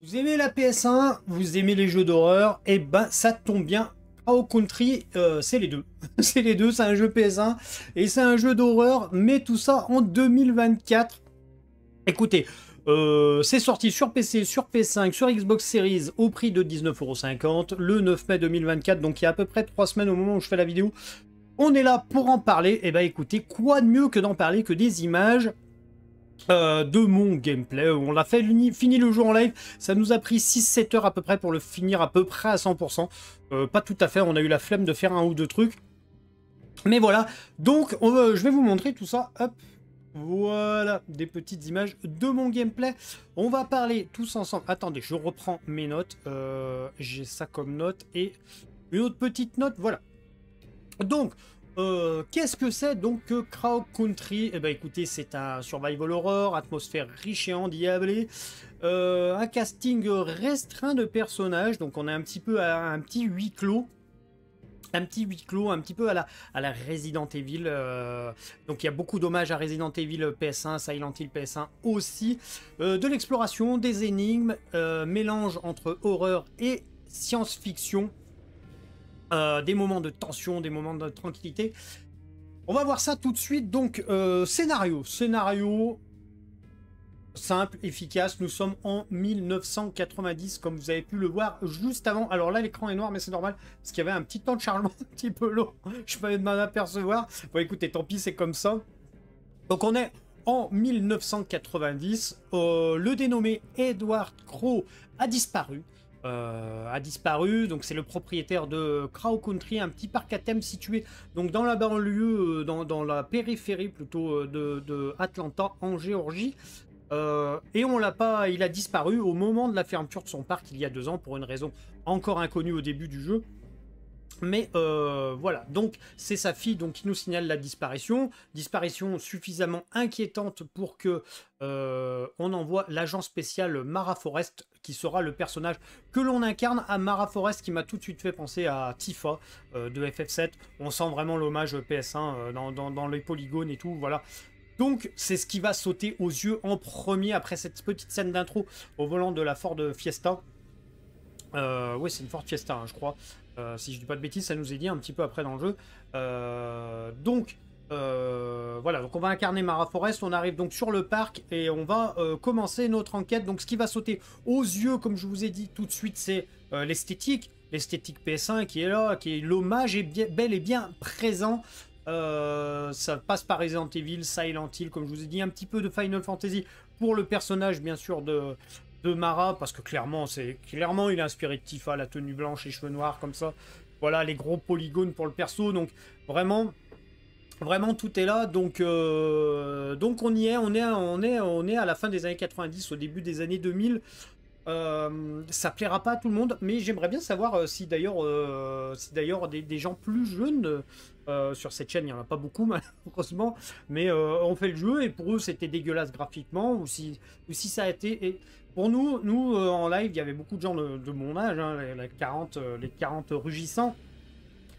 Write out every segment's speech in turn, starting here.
Vous aimez la PS1, vous aimez les jeux d'horreur, et eh ben ça tombe bien. au Country, euh, c'est les deux. c'est les deux, c'est un jeu PS1 et c'est un jeu d'horreur, mais tout ça en 2024. Écoutez, euh, c'est sorti sur PC, sur PS5, sur Xbox Series au prix de 19,50€ le 9 mai 2024, donc il y a à peu près 3 semaines au moment où je fais la vidéo. On est là pour en parler, et eh ben écoutez, quoi de mieux que d'en parler que des images euh, de mon gameplay. On l'a fait fini le jour en live. Ça nous a pris 6-7 heures à peu près pour le finir à peu près à 100%. Euh, pas tout à fait, on a eu la flemme de faire un ou deux trucs. Mais voilà, donc je vais vous montrer tout ça. Hop, voilà, des petites images de mon gameplay. On va parler tous ensemble. Attendez, je reprends mes notes. Euh, j'ai ça comme note et une autre petite note, voilà. Donc, euh, qu'est-ce que c'est donc que Crowd Country Eh ben écoutez, c'est un survival horror, atmosphère riche et endiablée, euh, un casting restreint de personnages, donc on est un petit peu à un petit huis clos un petit huis clos, un petit peu à la, à la Resident Evil. Euh, donc il y a beaucoup d'hommages à Resident Evil PS1, Silent Hill PS1 aussi. de l'exploration, des énigmes, mélange entre horreur et science-fiction. Euh, des moments de tension, des moments de tranquillité. On va voir ça tout de suite. Donc, euh, scénario. Scénario simple, efficace. Nous sommes en 1990, comme vous avez pu le voir juste avant. Alors là, l'écran est noir, mais c'est normal, parce qu'il y avait un petit temps de chargement un petit peu long. Je pouvais m'en apercevoir. Bon, écoutez, tant pis, c'est comme ça. Donc, on est en 1990. Euh, le dénommé Edward Crow a disparu. Euh, a disparu. Donc c'est le propriétaire de Crow Country, un petit parc à thème situé donc dans la banlieue, euh, dans, la périphérie plutôt euh, de, Atlanta en Géorgie. et on l'a pas, il a disparu au moment de la fermeture de son parc il y a deux ans pour une raison encore inconnue au début du jeu. Mais voilà, donc c'est sa fille donc, qui nous signale la disparition, disparition suffisamment inquiétante pour que on envoie l'agent spécial Mara Forest qui sera le personnage que l'on incarne à Mara Forest, qui m'a tout de suite fait penser à Tifa euh, de FF7. On sent vraiment l'hommage PS1 euh, dans, les polygones et tout, voilà. Donc, c'est ce qui va sauter aux yeux en premier après cette petite scène d'intro au volant de la Ford Fiesta. Euh, oui, c'est une Ford Fiesta, hein, je crois. si je dis pas de bêtises, ça nous est dit un petit peu après dans le jeu. donc, euh, voilà, donc on va incarner Mara Forest, on arrive donc sur le parc et on va euh, commencer notre enquête. Donc ce qui va sauter aux yeux, comme je vous ai dit tout de suite, c'est euh, l'esthétique. L'esthétique PS1 qui est là, qui est l'hommage est bel et bien présent. ça passe par Resident Evil, Silent Hill, comme je vous ai dit, un petit peu de Final Fantasy pour le personnage bien sûr de, de Mara, parce que clairement, c'est clairement il est inspiré de Tifa, la tenue blanche et cheveux noirs comme ça. Voilà les gros polygones pour le perso, donc vraiment Vraiment tout est là, donc, euh, donc on y est on, est, on est, on est à la fin des années 90, au début des années 2000. Euh, ça plaira pas à tout le monde, mais j'aimerais bien savoir euh, si d'ailleurs d'ailleurs des, gens plus jeunes sur cette chaîne, il n'y en a pas beaucoup malheureusement, mais on fait le jeu et pour eux c'était dégueulasse graphiquement ou si, ou si ça a été. Et pour nous, nous en live, il y avait beaucoup de gens de, mon âge, 40, hein, les 40 rugissants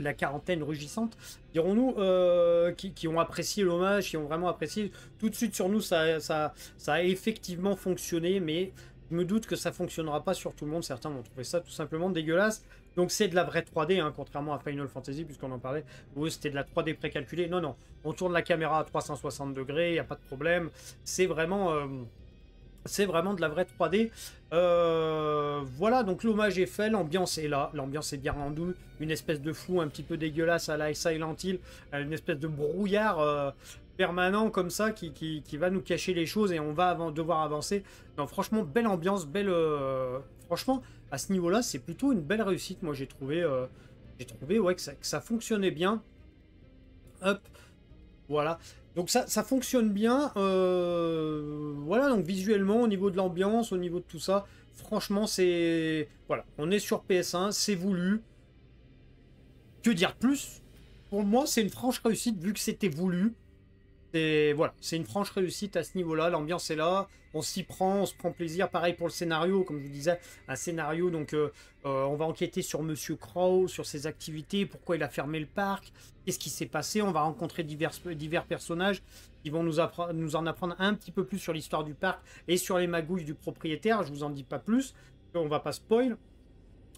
la quarantaine rugissante, dirons-nous, euh, qui, ont apprécié l'hommage, qui ont vraiment apprécié. Tout de suite sur nous, ça, ça, ça a effectivement fonctionné, mais je me doute que ça fonctionnera pas sur tout le monde. Certains vont trouver ça tout simplement dégueulasse. Donc c'est de la vraie 3D, hein, contrairement à Final Fantasy, puisqu'on en parlait. Oui, c'était de la 3D précalculée. Non, non, on tourne la caméra à 360 degrés, il n'y a pas de problème. C'est vraiment... Euh, c'est vraiment de la vraie 3D. Euh, voilà, donc l'hommage est fait, l'ambiance est là, l'ambiance est bien rendue, une espèce de flou un petit peu dégueulasse à la Silent Hill, euh, une espèce de brouillard euh, permanent comme ça qui, qui, va nous cacher les choses et on va avant, devoir avancer. franchement, belle ambiance, belle... franchement, à ce niveau-là, c'est plutôt une belle réussite, moi j'ai trouvé, j'ai trouvé ouais, que ça, que, ça, fonctionnait bien. Hop, voilà. Donc ça, ça fonctionne bien. Euh, voilà, donc visuellement, au niveau de l'ambiance, au niveau de tout ça, franchement, c'est... Voilà, on est sur PS1, c'est voulu. Que dire plus Pour moi, c'est une franche réussite vu que c'était voulu. C'est voilà, c'est une franche réussite à ce niveau-là. L'ambiance est là, on s'y prend, on se prend plaisir. Pareil pour le scénario, comme je vous disais, un scénario. Donc, euh, euh, on va enquêter sur Monsieur Crow, sur ses activités, pourquoi il a fermé le parc, qu'est-ce qui s'est passé. On va rencontrer divers, divers personnages qui vont nous, nous en apprendre un petit peu plus sur l'histoire du parc et sur les magouilles du propriétaire. Je vous en dis pas plus, on va pas spoiler.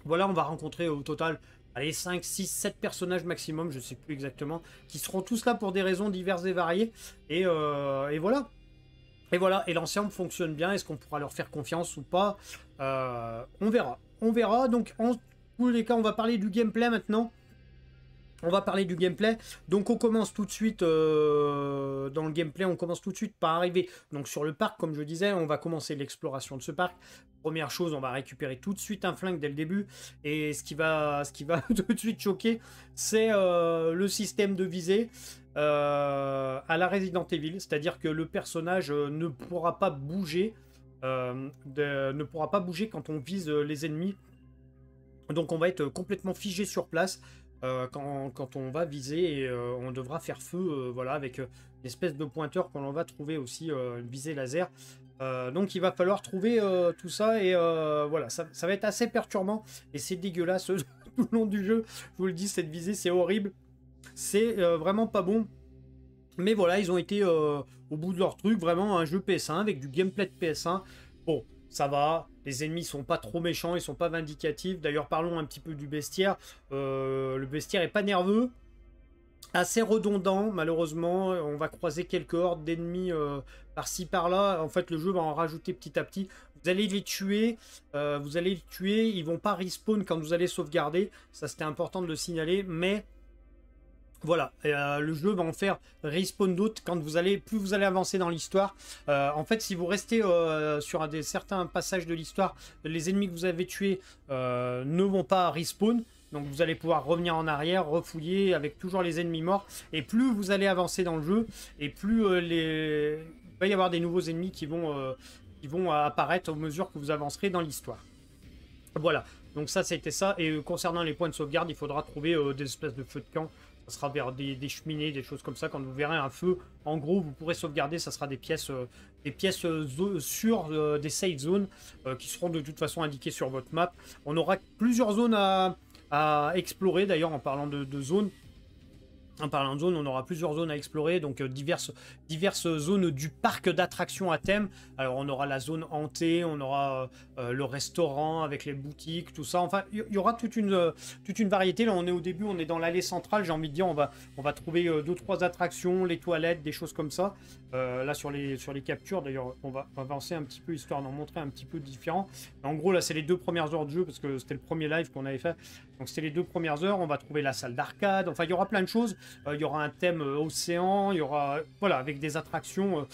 Voilà, on va rencontrer au total allez, 5, 6, 7 personnages maximum, je ne sais plus exactement, qui seront tous là pour des raisons diverses et variées. Euh, et, voilà. Et voilà, et l'ensemble fonctionne bien. Est-ce qu'on pourra leur faire confiance ou pas euh, On verra. On verra. Donc, en tous les cas, on va parler du gameplay maintenant. On va parler du gameplay. Donc on commence tout de suite euh, dans le gameplay, on commence tout de suite par arriver donc sur le parc comme je disais, on va commencer l'exploration de ce parc. Première chose, on va récupérer tout de suite un flingue dès le début et ce qui va ce qui va tout de suite choquer, c'est euh, le système de visée. Euh, à la Resident Evil, c'est-à-dire que le personnage ne pourra pas bouger, ne pourra pas bouger quand on vise les ennemis. Donc on va être complètement figé sur place. Euh, quand, on va viser et euh, on devra faire feu euh, voilà, avec une espèce de pointeur qu'on va trouver aussi, une visée laser. donc il va falloir trouver tout ça et voilà, ça, ça, va être assez perturbant et c'est dégueulasse tout le long du jeu. Je vous le dis, cette visée c'est horrible, c'est vraiment pas bon. Mais voilà, ils ont été au bout de leur truc, vraiment un jeu PS1 avec du gameplay de PS1. Bon, ça va. Les ennemis sont pas trop méchants, ils sont pas vindicatifs. D'ailleurs, parlons un petit peu du bestiaire. Euh, le bestiaire est pas nerveux, assez redondant malheureusement. On va croiser quelques hordes d'ennemis euh, par-ci par-là. En fait, le jeu va en rajouter petit à petit. Vous allez les tuer, euh, vous allez les tuer. Ils vont pas respawn quand vous allez sauvegarder. Ça, c'était important de le signaler, mais voilà, euh, le jeu va en faire respawn d'autres quand vous allez, plus vous allez avancer dans l'histoire. Euh, en fait, si vous restez euh, sur un des certains passages de l'histoire, les ennemis que vous avez tués ne vont pas respawn. Donc vous allez pouvoir revenir en arrière, refouiller avec toujours les ennemis morts. Et plus vous allez avancer dans le jeu, et plus il va y avoir des nouveaux ennemis qui vont, qui vont apparaître au mesure que vous avancerez dans l'histoire. Voilà, donc ça, c'était ça. Et euh, concernant les points de sauvegarde, il faudra trouver euh, des espèces de feux de camp. Ça sera vers des, cheminées, des choses comme ça. Quand vous verrez un feu, en gros, vous pourrez sauvegarder. Ça sera des pièces, euh, des pièces sur des safe zones qui seront de toute façon indiquées sur votre map. On aura plusieurs zones à, explorer. D'ailleurs, en parlant de, de zones, en parlant de zone, on aura plusieurs zones à explorer, donc euh, diverses, diverses zones du parc d'attractions à thème. Alors on aura la zone hantée, on aura euh, euh, le restaurant avec les boutiques, tout ça. Enfin, il y, aura toute une, toute une variété. Là, on est au début, on est dans l'allée centrale. J'ai envie de dire, on va, on va trouver deux trois attractions, les toilettes, des choses comme ça. là sur les, sur les captures, d'ailleurs, on va avancer un petit peu histoire d'en montrer un petit peu différent. En gros, là, c'est les deux premières heures de jeu parce que c'était le premier live qu'on avait fait. Donc c'était les deux premières heures, on va trouver la salle d'arcade, enfin il y aura plein de choses, euh, il y aura un thème euh, océan, il y aura, euh, voilà, avec des attractions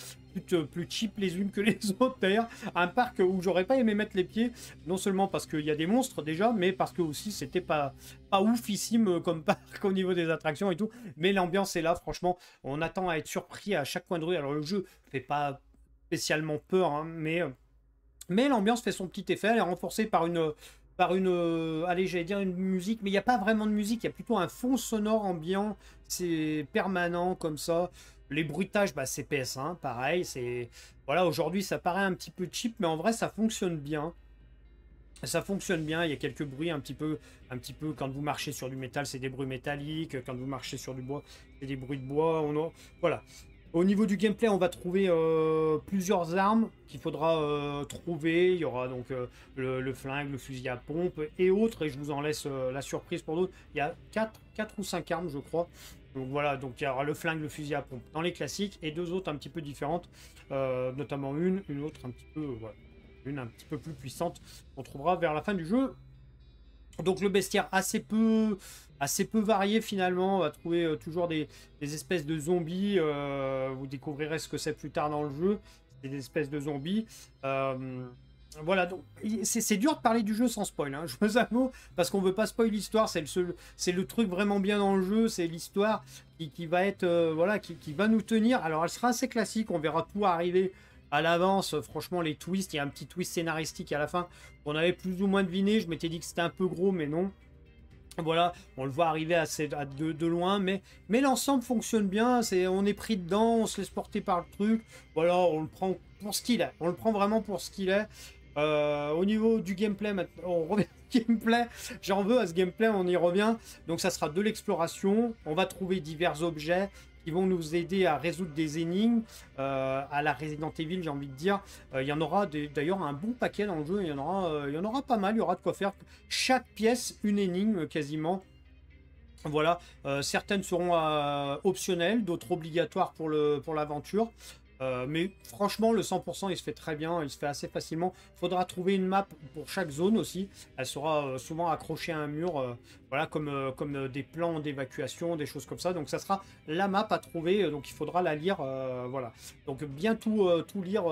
plus, cheap les unes que les autres d'ailleurs. Un parc où j'aurais pas aimé mettre les pieds, non seulement parce qu'il y a des monstres déjà, mais parce que aussi c'était pas, pas oufissime comme parc au niveau des attractions et tout. Mais l'ambiance est là, franchement, on attend à être surpris à chaque coin de rue. Alors le jeu fait pas spécialement peur, hein, mais, mais l'ambiance fait son petit effet, elle est renforcée par une par une, euh, allez, j'allais dire une musique, mais il n'y a pas vraiment de musique, il y a plutôt un fond sonore ambiant, c'est permanent comme ça. Les bruitages, bah, c'est PS1, hein, pareil, c'est, voilà, aujourd'hui ça paraît un petit peu cheap, mais en vrai ça fonctionne bien. Ça fonctionne bien, il y a quelques bruits un petit peu, un petit peu quand vous marchez sur du métal, c'est des bruits métalliques, quand vous marchez sur du bois, c'est des bruits de bois, on en... voilà. Au niveau du gameplay, on va trouver euh, plusieurs armes qu'il faudra euh, trouver. Il y aura donc euh, le, flingue, le fusil à pompe et autres. Et je vous en laisse la surprise pour d'autres. Il y a 4, ou 5 armes, je crois. Donc voilà, donc il y aura le flingue, le fusil à pompe dans les classiques et deux autres un petit peu différentes. notamment une, une autre un petit peu, une un petit peu plus puissante. On trouvera vers la fin du jeu donc le bestiaire assez peu, assez peu varié finalement. On va trouver euh, toujours des, espèces de zombies. Euh, vous découvrirez ce que c'est plus tard dans le jeu. Des espèces de zombies. Euh, voilà, donc c'est dur de parler du jeu sans spoil. Hein, je vous avoue, parce qu'on veut pas spoil l'histoire. C'est le le truc vraiment bien dans le jeu. C'est l'histoire qui, va être voilà qui, qui, va nous tenir. Alors elle sera assez classique. On verra tout arriver à l'avance, franchement, les twists, il y a un petit twist scénaristique à la fin. On avait plus ou moins deviné, je m'étais dit que c'était un peu gros, mais non. Voilà, on le voit arriver assez de, de, loin, mais, mais l'ensemble fonctionne bien. C'est, on est pris dedans, on se laisse porter par le truc. Voilà, on le prend pour ce qu'il est. On le prend vraiment pour ce qu'il est. Euh, au niveau du gameplay, on revient gameplay. J'en veux à ce gameplay, on y revient. Donc ça sera de l'exploration. On va trouver divers objets. Ils vont nous aider à résoudre des énigmes euh, à la Resident Evil, j'ai envie de dire. Euh, il y en aura d'ailleurs un bon paquet dans le jeu, il y, en aura, euh, il y en aura pas mal, il y aura de quoi faire. Chaque pièce, une énigme quasiment. Voilà, certaines seront optionnelles, d'autres obligatoires pour l'aventure. Pour euh, mais franchement, le 100%, il se fait très bien, il se fait assez facilement. Il Faudra trouver une map pour chaque zone aussi. Elle sera euh, souvent accrochée à un mur, euh, voilà, comme, comme des plans d'évacuation, des choses comme ça. Donc ça sera la map à trouver, donc il faudra la lire, voilà. Donc bien tout, tout lire,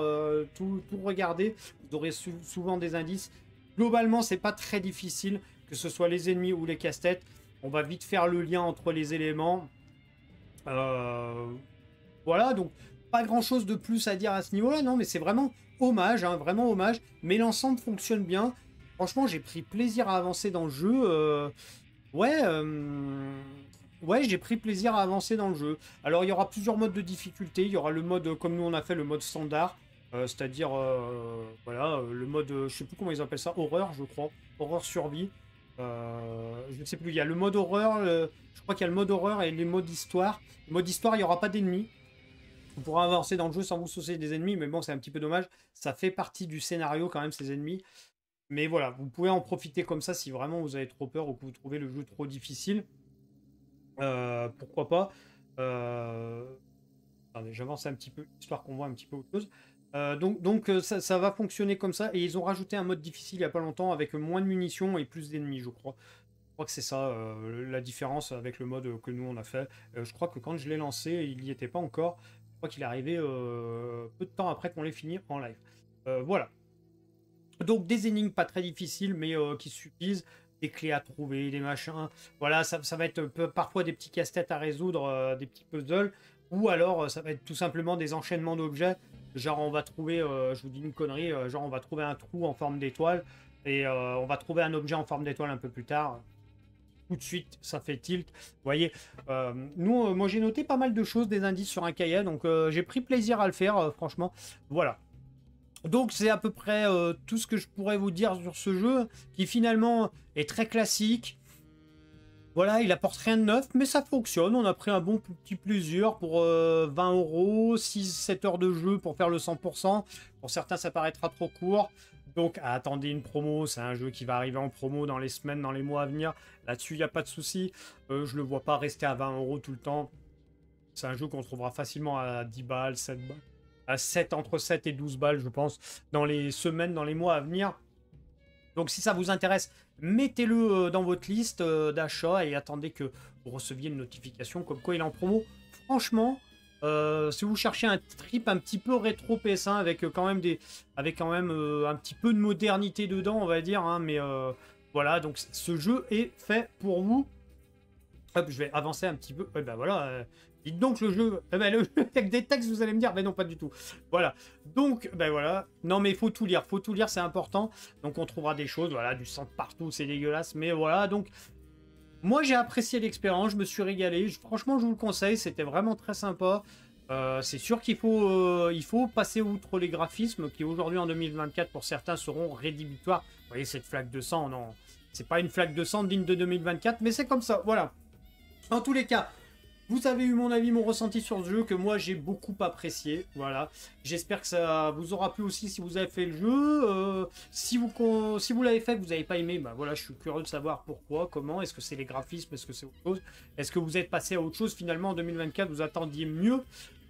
tout, regarder. Vous aurez souvent des indices. Globalement, c'est pas très difficile, que ce soit les ennemis ou les casse-têtes. On va vite faire le lien entre les éléments. Voilà, donc pas grand chose de plus à dire à ce niveau-là, non, mais c'est vraiment hommage, hein, vraiment hommage. Mais l'ensemble fonctionne bien. Franchement, j'ai pris plaisir à avancer dans le jeu. Euh, ouais, euh, ouais, j'ai pris plaisir à avancer dans le jeu. Alors, il y aura plusieurs modes de difficulté. Il y aura le mode, comme nous on a fait, le mode standard. Euh, c'est-à-dire, voilà, le mode, je sais plus comment ils appellent ça, horreur, je crois. Horreur survie. je ne sais plus, il y a le mode horreur, je crois qu'il y a le mode horreur et les modes histoire. Le mode histoire, il n'y aura pas d'ennemis. Vous pourrez avancer dans le jeu sans vous soucier des ennemis, mais bon, c'est un petit peu dommage. Ça fait partie du scénario quand même, ces ennemis. Mais voilà, vous pouvez en profiter comme ça si vraiment vous avez trop peur ou que vous trouvez le jeu trop difficile. Euh, pourquoi pas euh, j'avance un petit peu, histoire qu'on voit un petit peu autre chose. Euh, donc, donc ça, va fonctionner comme ça. Et ils ont rajouté un mode difficile il n'y a pas longtemps avec moins de munitions et plus d'ennemis, je crois. Je crois que c'est ça la différence avec le mode que nous on a fait. je crois que quand je l'ai lancé, il n'y était pas encore. Je crois qu'il est arrivé euh, peu de temps après qu'on l'ait fini en live. Euh, voilà. Donc des énigmes pas très difficiles, mais euh, qui suffisent des clés à trouver, des machins. Voilà, ça, va être parfois des petits casse-têtes à résoudre, des petits puzzles, ou alors ça va être tout simplement des enchaînements d'objets. Genre, on va trouver, je vous dis une connerie, genre, on va trouver un trou en forme d'étoile, et on va trouver un objet en forme d'étoile un peu plus tard tout de suite, ça fait tilt. voyez, euh, nous, euh, moi j'ai noté pas mal de choses, des indices sur un cahier, donc euh, j'ai pris plaisir à le faire, franchement. Voilà. Donc c'est à peu près tout ce que je pourrais vous dire sur ce jeu, qui finalement est très classique. Voilà, il apporte rien de neuf, mais ça fonctionne. On a pris un bon petit plaisir pour 20 euros, 6-7 heures de jeu pour faire le 100%. Pour certains, ça paraîtra trop court. Donc attendez une promo, c'est un jeu qui va arriver en promo dans les semaines, dans les mois à venir. Là-dessus, il n'y a pas de souci. je euh, je le vois pas rester à 20 euros tout le temps. C'est un jeu qu'on trouvera facilement à 10 balles, 7 balles. À 7, entre 7 et 12 balles, je pense, dans les semaines, dans les mois à venir. Donc si ça vous intéresse, mettez-le euh, dans votre liste euh, d'achat et attendez que vous receviez une notification comme quoi il est en promo. Franchement, euh, si vous cherchez un trip un petit peu rétro PS1 avec euh, quand même des, avec quand même euh, un petit peu de modernité dedans, on va dire. Hein, mais voilà, donc ce jeu est fait pour vous. Hop, je vais avancer un petit peu. Eh ben voilà. Dites donc le jeu, eh ben, le jeu avec des textes, vous allez me dire, mais ben non, pas du tout. Voilà. Donc, ben voilà. Non, mais il faut tout lire, faut tout lire, c'est important. Donc, on trouvera des choses, voilà, du sang partout, c'est dégueulasse. Mais voilà, donc, moi, j'ai apprécié l'expérience, je me suis régalé. franchement, je vous le conseille, c'était vraiment très sympa. Euh, c'est sûr qu'il faut, euh, faut passer outre les graphismes qui aujourd'hui en 2024 pour certains seront rédhibitoires. Vous voyez cette flaque de sang, non, c'est pas une flaque de sang digne de 2024, mais c'est comme ça. Voilà. En tous les cas, vous avez eu mon avis, mon ressenti sur ce jeu que moi j'ai beaucoup apprécié. Voilà. J'espère que ça vous aura plu aussi si vous avez fait le jeu. Euh, si vous, si vous l'avez fait, vous n'avez pas aimé, bah voilà, je suis curieux de savoir pourquoi, comment, est-ce que c'est les graphismes, est-ce que c'est autre chose, est-ce que vous êtes passé à autre chose finalement en 2024, vous attendiez mieux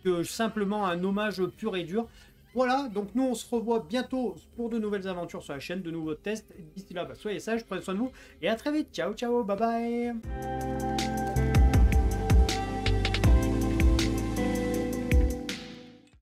que simplement un hommage pur et dur. Voilà, donc nous on se revoit bientôt pour de nouvelles aventures sur la chaîne, de nouveaux tests. D'ici là, bah, soyez sages, prenez soin de vous et à très vite. Ciao, ciao, bye bye.